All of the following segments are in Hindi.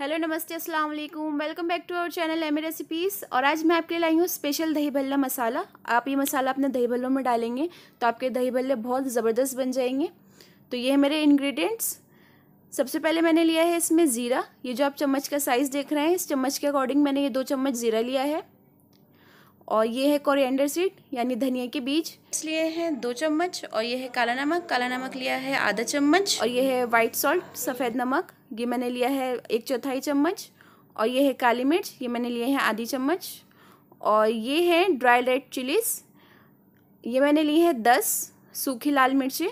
हेलो नमस्ते अस्सलाम वालेकुम welcome back to our channel M recipes और आज मैं आपके लिए लाई हूँ स्पेशल दही भल्ला मसाला आप ये मसाला अपने दही भल्लों में डालेंगे तो आपके दही भल्ले बहुत ज़बरदस्त बन जाएंगे तो ये है मेरे इंग्रेडिएंट्स सबसे पहले मैंने लिया है इसमें ज़ीरा ये जो आप चम्मच का साइज़ देख रहे हैं इस चम्मच के अकॉर्डिंग मैंने ये दो चम्मच ज़ीरा लिया है और ये है कोरिएंडर सीड यानी धनिया के बीज इसलिए है दो चम्मच और ये है काला नमक काला नमक लिया है आधा चम्मच और ये है वाइट सॉल्ट सफ़ेद नमक ये मैंने लिया है एक चौथाई चम्मच और ये है काली मिर्च ये मैंने लिए हैं आधी चम्मच और ये है ड्राई रेड चिलीज ये मैंने ली है दस सूखी लाल मिर्ची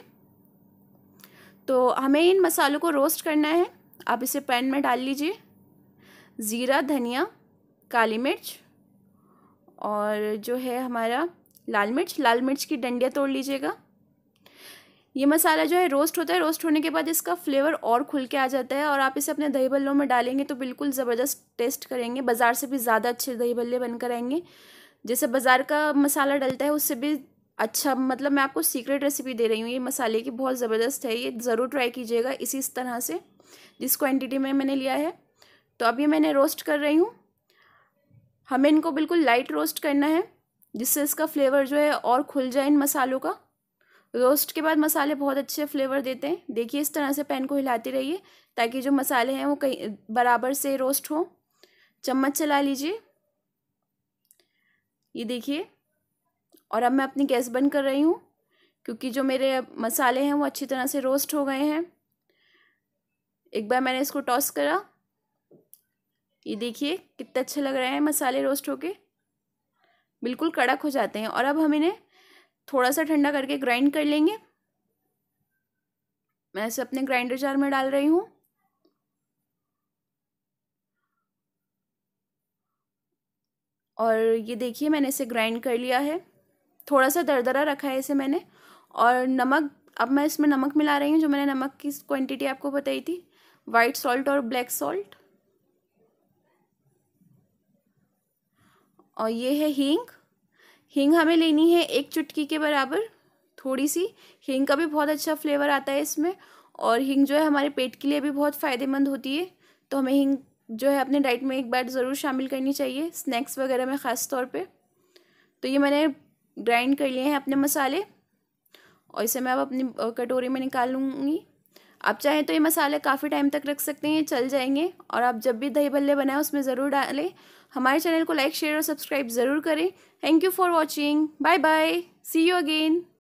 तो हमें इन मसालों को रोस्ट करना है आप इसे पैन में डाल लीजिए ज़ीरा धनिया काली मिर्च और जो है हमारा लाल मिर्च लाल मिर्च की डंडियाँ तोड़ लीजिएगा ये मसाला जो है रोस्ट होता है रोस्ट होने के बाद इसका फ्लेवर और खुल के आ जाता है और आप इसे अपने दही भल्लों में डालेंगे तो बिल्कुल ज़बरदस्त टेस्ट करेंगे बाज़ार से भी ज़्यादा अच्छे दही भल्ले बनकर आएंगे जैसे बाज़ार का मसाला डलता है उससे भी अच्छा मतलब मैं आपको सीक्रेट रेसिपी दे रही हूँ ये मसाले की बहुत ज़बरदस्त है ये ज़रूर ट्राई कीजिएगा इसी इस तरह से जिस क्वान्टिटी में मैंने लिया है तो अब ये मैंने रोस्ट कर रही हूँ हमें इनको बिल्कुल लाइट रोस्ट करना है जिससे इसका फ्लेवर जो है और खुल जाए इन मसालों का रोस्ट के बाद मसाले बहुत अच्छे फ्लेवर देते हैं देखिए इस तरह से पैन को हिलाते रहिए ताकि जो मसाले हैं वो कहीं बराबर से रोस्ट हों चम्मच चला लीजिए ये देखिए और अब मैं अपनी गैस बंद कर रही हूँ क्योंकि जो मेरे मसाले हैं वो अच्छी तरह से रोस्ट हो गए हैं एक बार मैंने इसको टॉस करा ये देखिए कितना अच्छा लग रहा है मसाले रोस्ट होके बिल्कुल कड़क हो जाते हैं और अब हम इन्हें थोड़ा सा ठंडा करके ग्राइंड कर लेंगे मैं इसे अपने ग्राइंडर जार में डाल रही हूँ और ये देखिए मैंने इसे ग्राइंड कर लिया है थोड़ा सा दरदरा रखा है इसे मैंने और नमक अब मैं इसमें नमक मिला रही हूँ जो मैंने नमक की क्वांटिटी आपको बताई थी वाइट सॉल्ट और ब्लैक सॉल्ट और ये है हींग हींग हमें लेनी है एक चुटकी के बराबर थोड़ी सी हींग का भी बहुत अच्छा फ्लेवर आता है इसमें और हींग जो है हमारे पेट के लिए भी बहुत फ़ायदेमंद होती है तो हमें हींग जो है अपने डाइट में एक बार ज़रूर शामिल करनी चाहिए स्नैक्स वगैरह में ख़ास तौर पे तो ये मैंने ग्राइंड कर लिए हैं अपने मसाले और इसे मैं अब अपनी कटोरी में निकाल लूँगी आप चाहें तो ये मसाले काफ़ी टाइम तक रख सकते हैं ये चल जाएंगे और आप जब भी दही भल्ले बनाएं उसमें ज़रूर डालें हमारे चैनल को लाइक शेयर और सब्सक्राइब ज़रूर करें thank you for watching bye bye see you again